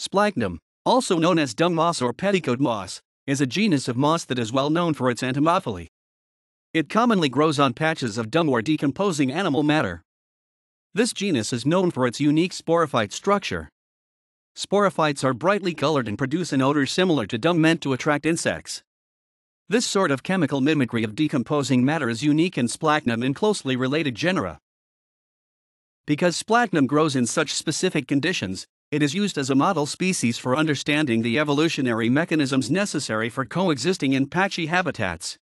Sphagnum, also known as dung moss or petticoat moss, is a genus of moss that is well known for its entomophily. It commonly grows on patches of dung or decomposing animal matter. This genus is known for its unique sporophyte structure. Sporophytes are brightly colored and produce an odor similar to dung meant to attract insects. This sort of chemical mimicry of decomposing matter is unique in splatinum and closely related genera. Because splatinum grows in such specific conditions, it is used as a model species for understanding the evolutionary mechanisms necessary for coexisting in patchy habitats.